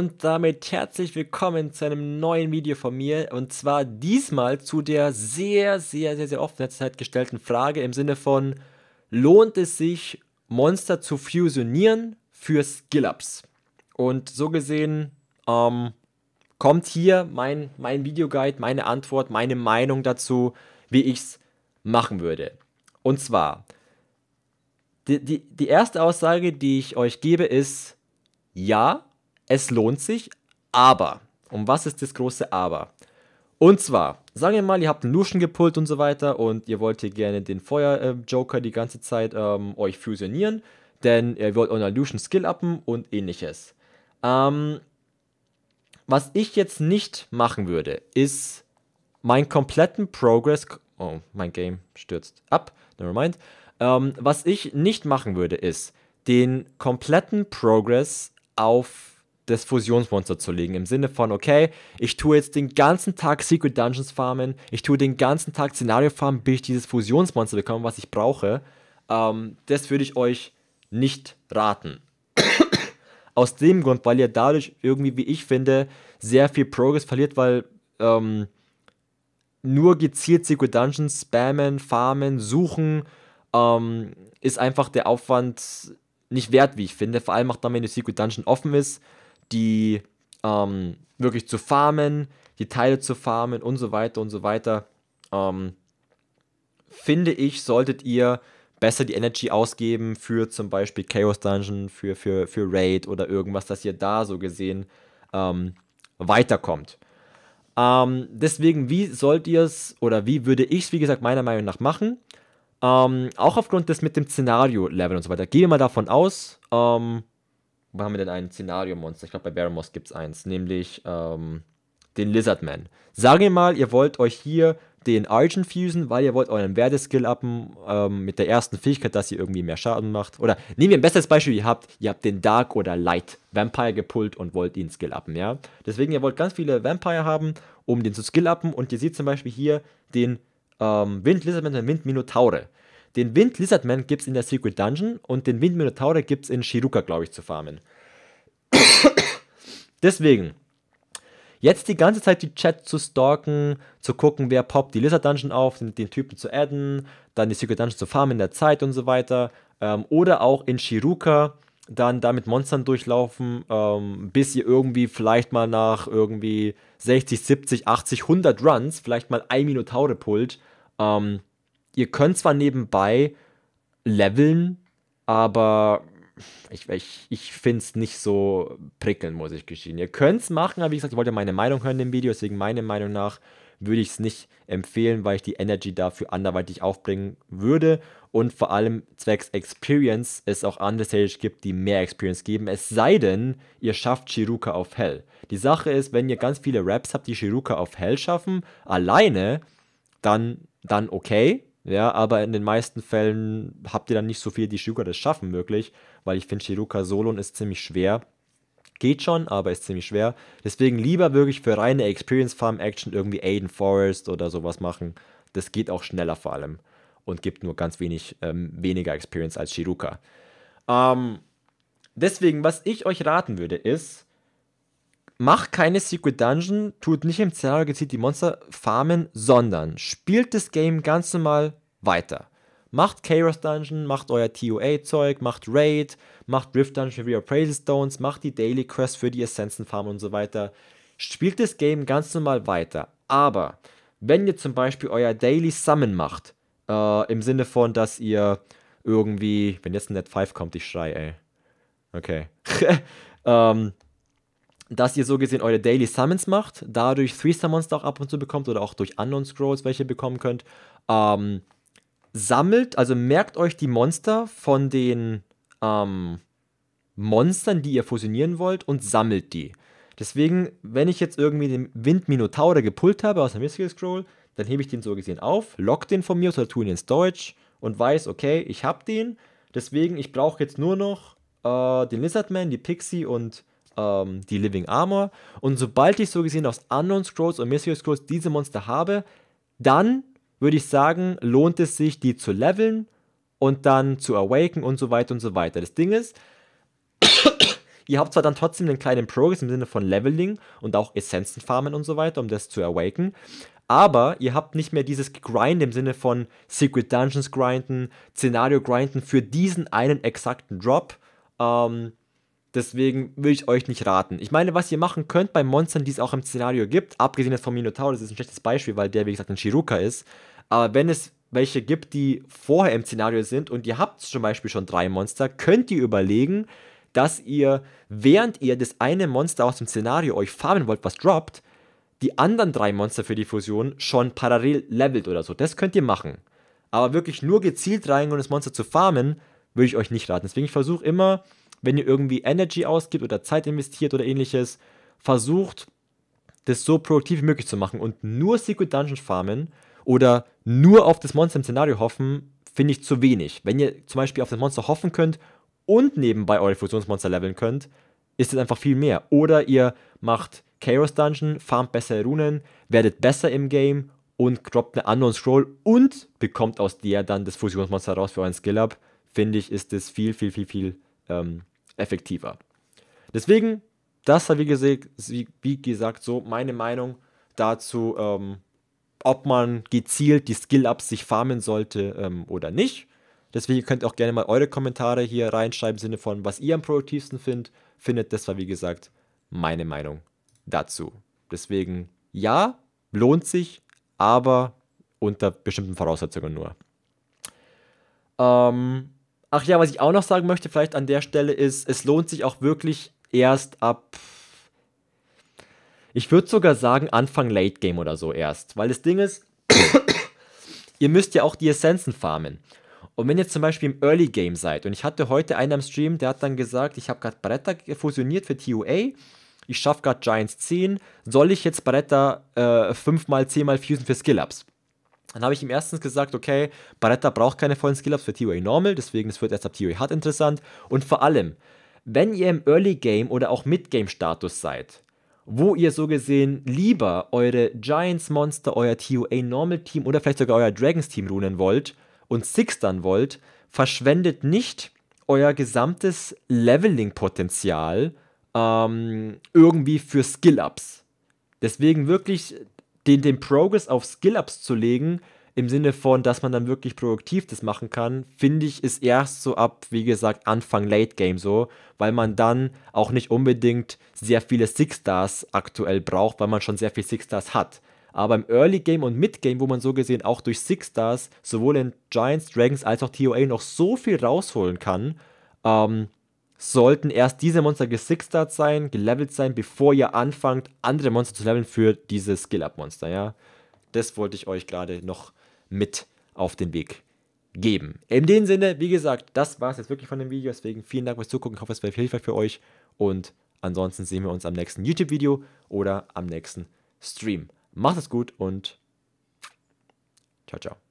und damit herzlich willkommen zu einem neuen Video von mir und zwar diesmal zu der sehr, sehr, sehr, sehr oft in letzter Zeit gestellten Frage im Sinne von lohnt es sich Monster zu fusionieren für Skill-Ups? Und so gesehen ähm, kommt hier mein, mein Videoguide, meine Antwort, meine Meinung dazu, wie ich es machen würde. Und zwar, die, die, die erste Aussage, die ich euch gebe, ist ja, es lohnt sich, aber, um was ist das große Aber? Und zwar, sagen wir mal, ihr habt einen Luschen gepult und so weiter und ihr wollt hier gerne den Feuer-Joker äh, die ganze Zeit ähm, euch fusionieren, denn ihr wollt euren Luschen Skill uppen und ähnliches. Ähm, was ich jetzt nicht machen würde, ist meinen kompletten Progress. Oh, mein Game stürzt ab. Nevermind. Ähm, was ich nicht machen würde, ist den kompletten Progress auf das Fusionsmonster zu legen. Im Sinne von, okay, ich tue jetzt den ganzen Tag Secret Dungeons farmen, ich tue den ganzen Tag Szenario farmen, bis ich dieses Fusionsmonster bekomme, was ich brauche. Ähm, das würde ich euch nicht raten. Aus dem Grund, weil ihr dadurch irgendwie, wie ich finde, sehr viel Progress verliert, weil ähm, nur gezielt Secret Dungeons spammen, farmen, suchen, ähm, ist einfach der Aufwand nicht wert, wie ich finde. Vor allem auch dann, wenn die Secret Dungeon offen ist, die ähm, wirklich zu farmen, die Teile zu farmen und so weiter und so weiter, ähm, finde ich, solltet ihr besser die Energy ausgeben für zum Beispiel Chaos Dungeon, für, für, für Raid oder irgendwas, dass ihr da so gesehen ähm, weiterkommt. Ähm, deswegen, wie sollt ihr es oder wie würde ich es, wie gesagt, meiner Meinung nach machen? Ähm, auch aufgrund des mit dem Szenario-Level und so weiter. Gehen wir mal davon aus, ähm, wo haben wir denn ein Szenario-Monster? Ich glaube, bei Baramos gibt es eins, nämlich ähm, den Lizardman. Sagen wir mal, ihr wollt euch hier den Argent fusen, weil ihr wollt euren Werdeskill upen ähm, mit der ersten Fähigkeit, dass ihr irgendwie mehr Schaden macht. Oder nehmen wir ein besseres Beispiel, ihr habt, ihr habt den Dark oder Light Vampire gepullt und wollt ihn Skill upen, ja. Deswegen, ihr wollt ganz viele Vampire haben, um den zu Skill upen und ihr seht zum Beispiel hier den ähm, Wind Lizardman, den Wind Minotaure. Den Wind Lizardman gibt es in der Secret Dungeon und den Wind Minotaure gibt es in Shiruka, glaube ich, zu farmen. Deswegen, jetzt die ganze Zeit die Chat zu stalken, zu gucken, wer poppt die Lizard Dungeon auf, den, den Typen zu adden, dann die Secret Dungeon zu farmen in der Zeit und so weiter. Ähm, oder auch in Shiruka dann da mit Monstern durchlaufen, ähm, bis ihr irgendwie vielleicht mal nach irgendwie 60, 70, 80, 100 Runs vielleicht mal ein Minotaure pullt. Ähm, ihr könnt zwar nebenbei leveln, aber ich, ich, ich finde es nicht so prickelnd, muss ich gestehen. Ihr könnt es machen, aber wie gesagt, ich wollte meine Meinung hören im Video, deswegen meine Meinung nach würde ich es nicht empfehlen, weil ich die Energy dafür anderweitig aufbringen würde und vor allem zwecks Experience es auch andere Stages gibt, die mehr Experience geben, es sei denn, ihr schafft Shiruka auf Hell. Die Sache ist, wenn ihr ganz viele Raps habt, die Shiruka auf Hell schaffen, alleine, dann, dann okay, ja, aber in den meisten Fällen habt ihr dann nicht so viel die Shiruka das Schaffen möglich, weil ich finde, Shiruka Solon ist ziemlich schwer. Geht schon, aber ist ziemlich schwer. Deswegen lieber wirklich für reine Experience Farm Action irgendwie Aiden Forest oder sowas machen. Das geht auch schneller vor allem und gibt nur ganz wenig ähm, weniger Experience als Shiruka. Ähm, deswegen, was ich euch raten würde, ist, Macht keine Secret Dungeon, tut nicht im Szenario gezielt die Monster farmen, sondern spielt das Game ganz normal weiter. Macht Chaos Dungeon, macht euer TOA-Zeug, macht Raid, macht Rift Dungeon für die Appraisal Stones, macht die Daily Quest für die Essenzen Farm und so weiter. Spielt das Game ganz normal weiter. Aber wenn ihr zum Beispiel euer Daily Summon macht, äh, im Sinne von, dass ihr irgendwie, wenn jetzt ein Net 5 kommt, ich schrei, ey. Okay. ähm, dass ihr so gesehen eure Daily Summons macht, dadurch Three Summons da auch ab und zu bekommt oder auch durch Unknown Scrolls welche bekommen könnt. Ähm, sammelt, also merkt euch die Monster von den ähm, Monstern, die ihr fusionieren wollt und sammelt die. Deswegen, wenn ich jetzt irgendwie den Wind Minotaur gepult habe aus der Mystical Scroll, dann hebe ich den so gesehen auf, lock den von mir oder tue ihn ins Deutsch und weiß, okay, ich habe den. Deswegen, ich brauche jetzt nur noch äh, den Lizardman, die Pixie und ähm, die Living Armor. Und sobald ich so gesehen aus Unknown Scrolls und Mystery Scrolls diese Monster habe, dann würde ich sagen, lohnt es sich, die zu leveln und dann zu awaken und so weiter und so weiter. Das Ding ist, ihr habt zwar dann trotzdem einen kleinen Progress im Sinne von Leveling und auch Essenzen farmen und so weiter, um das zu awaken, aber ihr habt nicht mehr dieses Grind im Sinne von Secret Dungeons grinden, Szenario grinden für diesen einen exakten Drop. Ähm, Deswegen will ich euch nicht raten. Ich meine, was ihr machen könnt bei Monstern, die es auch im Szenario gibt, abgesehen von Minotaur, das ist ein schlechtes Beispiel, weil der, wie gesagt, ein Chiruka ist. Aber wenn es welche gibt, die vorher im Szenario sind und ihr habt zum Beispiel schon drei Monster, könnt ihr überlegen, dass ihr, während ihr das eine Monster aus dem Szenario euch farmen wollt, was droppt, die anderen drei Monster für die Fusion schon parallel levelt oder so. Das könnt ihr machen. Aber wirklich nur gezielt rein und das Monster zu farmen, würde ich euch nicht raten. Deswegen, ich versuche immer, wenn ihr irgendwie Energy ausgibt oder Zeit investiert oder ähnliches, versucht, das so produktiv wie möglich zu machen. Und nur Secret Dungeon farmen oder nur auf das Monster im Szenario hoffen, finde ich zu wenig. Wenn ihr zum Beispiel auf das Monster hoffen könnt und nebenbei eure Fusionsmonster leveln könnt, ist es einfach viel mehr. Oder ihr macht Chaos Dungeon, farmt bessere Runen, werdet besser im Game und droppt eine Unknown Scroll und bekommt aus der dann das Fusionsmonster raus für euren Skill-Up. Finde ich, ist das viel, viel, viel, viel ähm, effektiver. Deswegen, das war wie gesagt, wie gesagt so meine Meinung dazu, ähm, ob man gezielt die Skill-Ups sich farmen sollte ähm, oder nicht. Deswegen könnt ihr auch gerne mal eure Kommentare hier reinschreiben, im Sinne von, was ihr am produktivsten findet. Findet, das war wie gesagt meine Meinung dazu. Deswegen, ja, lohnt sich, aber unter bestimmten Voraussetzungen nur. Ähm, Ach ja, was ich auch noch sagen möchte, vielleicht an der Stelle ist, es lohnt sich auch wirklich erst ab. Ich würde sogar sagen, Anfang Late Game oder so erst. Weil das Ding ist, ihr müsst ja auch die Essenzen farmen. Und wenn ihr zum Beispiel im Early Game seid, und ich hatte heute einen am Stream, der hat dann gesagt, ich habe gerade Bretter fusioniert für TUA, ich schaffe gerade Giants 10, soll ich jetzt Bretter äh, 5x10x fusen für Skill-Ups? Dann habe ich ihm erstens gesagt, okay, Barretta braucht keine vollen Skill-Ups für TOA Normal, deswegen es wird erst ab TOA Hard interessant. Und vor allem, wenn ihr im Early-Game oder auch Mid-Game-Status seid, wo ihr so gesehen lieber eure Giants-Monster, euer TOA Normal-Team oder vielleicht sogar euer Dragons-Team runen wollt und Sixtern wollt, verschwendet nicht euer gesamtes Leveling-Potenzial ähm, irgendwie für Skill-Ups. Deswegen wirklich den, den Progress auf Skill-Ups zu legen, im Sinne von, dass man dann wirklich produktiv das machen kann, finde ich, ist erst so ab, wie gesagt, Anfang Late Game so, weil man dann auch nicht unbedingt sehr viele Six Stars aktuell braucht, weil man schon sehr viel Six Stars hat. Aber im Early Game und Mid Game, wo man so gesehen auch durch Six Stars sowohl in Giants, Dragons als auch TOA noch so viel rausholen kann, ähm, sollten erst diese Monster gesickstart sein, gelevelt sein, bevor ihr anfangt, andere Monster zu leveln für diese Skill-Up-Monster, ja. Das wollte ich euch gerade noch mit auf den Weg geben. In dem Sinne, wie gesagt, das war es jetzt wirklich von dem Video. Deswegen vielen Dank fürs Zugucken. Ich hoffe, es war hilfreich für euch. Und ansonsten sehen wir uns am nächsten YouTube-Video oder am nächsten Stream. Macht es gut und ciao, ciao.